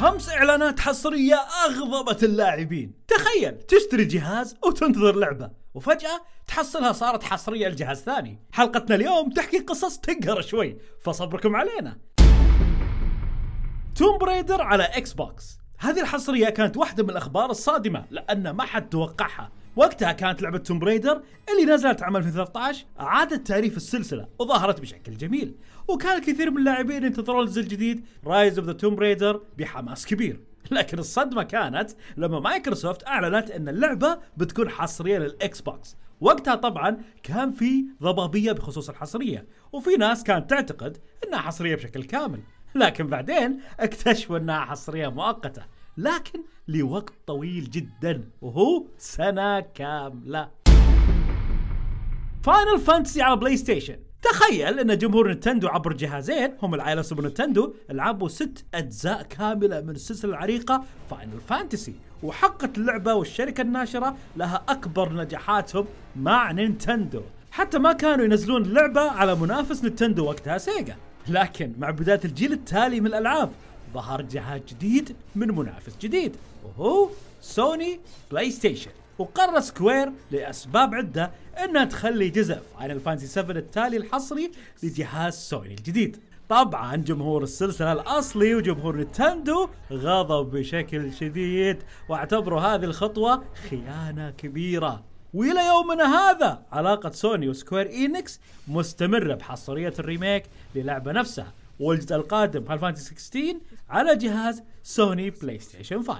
خمس اعلانات حصريه اغضبت اللاعبين تخيل تشتري جهاز وتنتظر لعبه وفجأة تحصلها صارت حصرية لجهاز ثاني حلقتنا اليوم تحكي قصص تقهر شوي فصبركم علينا توم بريدر على اكس بوكس هذه الحصرية كانت واحدة من الأخبار الصادمة لأن ما حد توقعها وقتها كانت لعبة توم بريدر اللي نزلت عام 2013 أعادت تعريف السلسلة وظهرت بشكل جميل وكان الكثير من اللاعبين ينتظرون الجزء الجديد رايز اوف ذا توم بريدر بحماس كبير لكن الصدمة كانت لما مايكروسوفت أعلنت أن اللعبة بتكون حصرية للإكس بوكس وقتها طبعا كان في ضبابية بخصوص الحصرية وفي ناس كانت تعتقد أنها حصرية بشكل كامل لكن بعدين اكتشفوا أنها حصرية مؤقتة لكن لوقت طويل جدا وهو سنة كاملة فاينل فانتسي على بلاي ستيشن تخيل ان جمهور نتندو عبر جهازين هم العائله سوبر نتندو لعبوا ست اجزاء كامله من السلسله العريقه فاينل فانتسي وحقت اللعبه والشركه الناشره لها اكبر نجاحاتهم مع نينتندو حتى ما كانوا ينزلون اللعبه على منافس نتندو وقتها سيجا لكن مع بدايه الجيل التالي من الالعاب ظهر جهاز جديد من منافس جديد وهو سوني بلاي ستيشن وقرر سكوير لاسباب عده انها تخلي جزء فاينل فانسي 7 التالي الحصري لجهاز سوني الجديد. طبعا جمهور السلسله الاصلي وجمهور نتندو غضب بشكل شديد واعتبروا هذه الخطوه خيانه كبيره والى يومنا هذا علاقه سوني وسكوير انكس مستمره بحصريه الريميك للعبه نفسها والجزء القادم فاينل فانتسي 16 على جهاز سوني بلاي ستيشن 5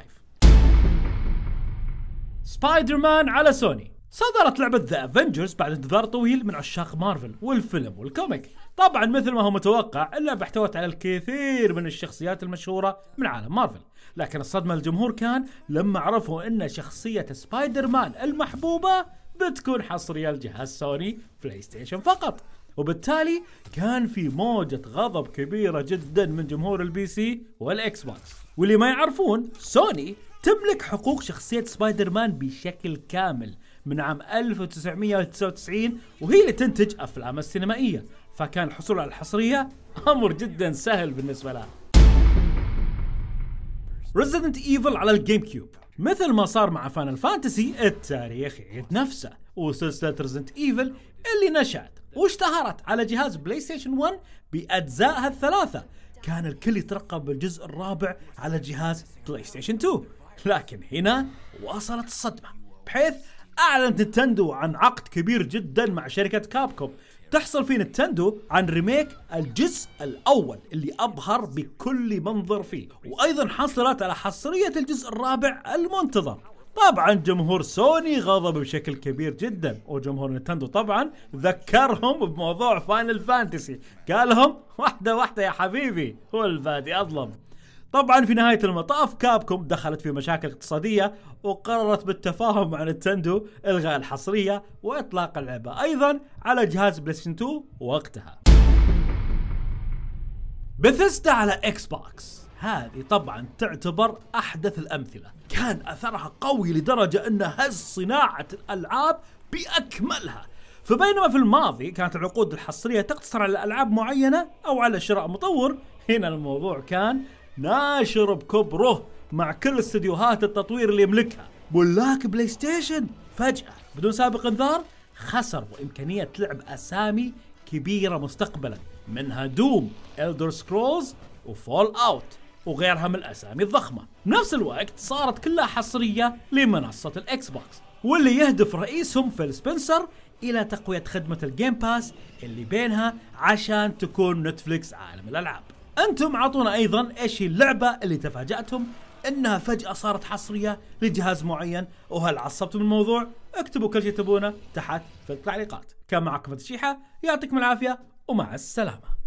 سبايدر مان على سوني صدرت لعبة ذا افنجرز بعد انتظار طويل من عشاق مارفل والفيلم والكوميك طبعا مثل ما هو متوقع اللعبة احتوت على الكثير من الشخصيات المشهورة من عالم مارفل لكن الصدمة للجمهور كان لما عرفوا ان شخصية سبايدر مان المحبوبة بتكون حصرية لجهاز سوني بلاي ستيشن فقط وبالتالي كان في موجة غضب كبيرة جدا من جمهور البي سي والاكس بوكس واللي ما يعرفون سوني تملك حقوق شخصية سبايدر مان بشكل كامل من عام 1999 وهي اللي تنتج أفلام السينمائية فكان الحصول على الحصرية أمر جدا سهل بالنسبة لها Resident ايفل على الجيم كيوب مثل ما صار مع فان الفانتسي التاريخ يعيد نفسه وسلسلة Resident ايفل اللي نشأت واشتهرت على جهاز بلاي ستيشن 1 باجزائها الثلاثه كان الكل يترقب الجزء الرابع على جهاز بلاي ستيشن 2 لكن هنا وصلت الصدمه بحيث اعلنت نتندو عن عقد كبير جدا مع شركه كابكوم تحصل في نتندو عن ريميك الجزء الاول اللي ابهر بكل منظر فيه وايضا حصلت على حصريه الجزء الرابع المنتظر طبعا جمهور سوني غضب بشكل كبير جدا وجمهور نتندو طبعا ذكرهم بموضوع فاينل فانتسي قالهم واحدة واحدة يا حبيبي هو البادي أظلم طبعا في نهاية المطاف كابكم دخلت في مشاكل اقتصادية وقررت بالتفاهم مع نتندو إلغاء الحصرية وإطلاق اللعبة أيضا على جهاز بلايستيشن 2 وقتها بثستا على اكس بوكس هذه طبعا تعتبر أحدث الأمثلة كان أثرها قوي لدرجة أن هز صناعة الألعاب بأكملها فبينما في الماضي كانت العقود الحصرية تقتصر على ألعاب معينة أو على شراء مطور هنا الموضوع كان ناشر بكبره مع كل استديوهات التطوير اللي يملكها ملاك بلاي ستيشن فجأة بدون سابق انذار خسر إمكانية لعب أسامي كبيرة مستقبلا منها دوم إلدر سكرولز وفول أوت وغيرها من الأسامي الضخمة بنفس الوقت صارت كلها حصرية لمنصة الإكس بوكس واللي يهدف رئيسهم فيل سبنسر إلى تقوية خدمة الجيم باس اللي بينها عشان تكون نتفليكس عالم الألعاب أنتم عطونا أيضا إيش اللعبة اللي تفاجاتهم انها فجأة صارت حصرية لجهاز معين وهل عصبتم الموضوع؟ اكتبوا كل شيء تبونه تحت في التعليقات. كان معكم الشيحة يعطيكم العافية ومع السلامة.